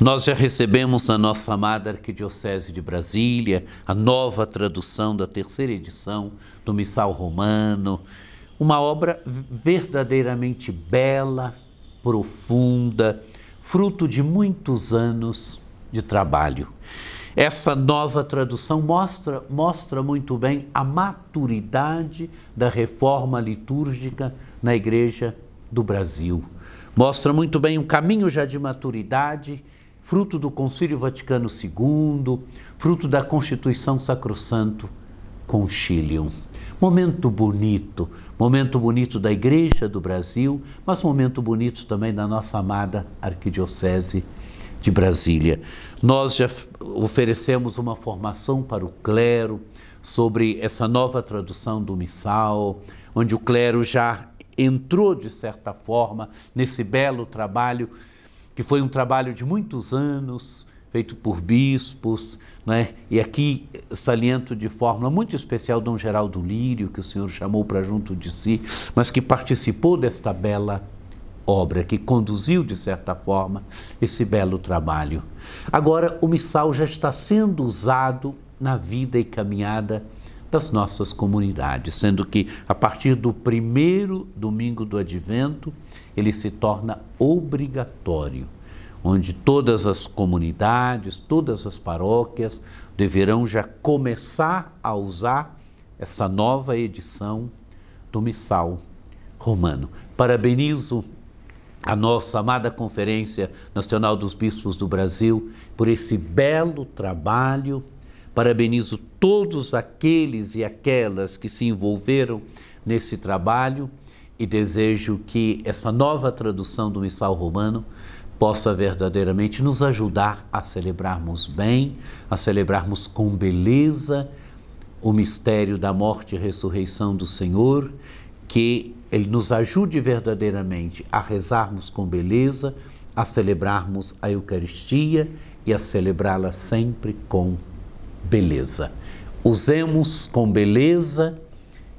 Nós já recebemos na nossa amada Arquidiocese de Brasília a nova tradução da terceira edição do Missal Romano, uma obra verdadeiramente bela, profunda, fruto de muitos anos de trabalho. Essa nova tradução mostra, mostra muito bem a maturidade da reforma litúrgica na Igreja do Brasil. Mostra muito bem um caminho já de maturidade, fruto do Concílio Vaticano II, fruto da Constituição Sacrosanto Concilium. Momento bonito, momento bonito da Igreja do Brasil, mas momento bonito também da nossa amada Arquidiocese de Brasília. Nós já oferecemos uma formação para o clero sobre essa nova tradução do missal, onde o clero já entrou, de certa forma, nesse belo trabalho, que foi um trabalho de muitos anos, feito por bispos, né? e aqui saliento de forma muito especial Dom Geraldo Lírio, que o Senhor chamou para junto de si, mas que participou desta bela obra, que conduziu, de certa forma, esse belo trabalho. Agora, o missal já está sendo usado na vida e caminhada das nossas comunidades, sendo que a partir do primeiro domingo do advento, ele se torna obrigatório, onde todas as comunidades, todas as paróquias deverão já começar a usar essa nova edição do Missal Romano. Parabenizo a nossa amada Conferência Nacional dos Bispos do Brasil por esse belo trabalho Parabenizo todos aqueles e aquelas que se envolveram nesse trabalho e desejo que essa nova tradução do Missal Romano possa verdadeiramente nos ajudar a celebrarmos bem, a celebrarmos com beleza o mistério da morte e ressurreição do Senhor, que Ele nos ajude verdadeiramente a rezarmos com beleza, a celebrarmos a Eucaristia e a celebrá-la sempre com beleza. Usemos com beleza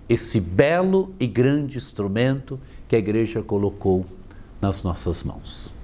esse belo e grande instrumento que a igreja colocou nas nossas mãos.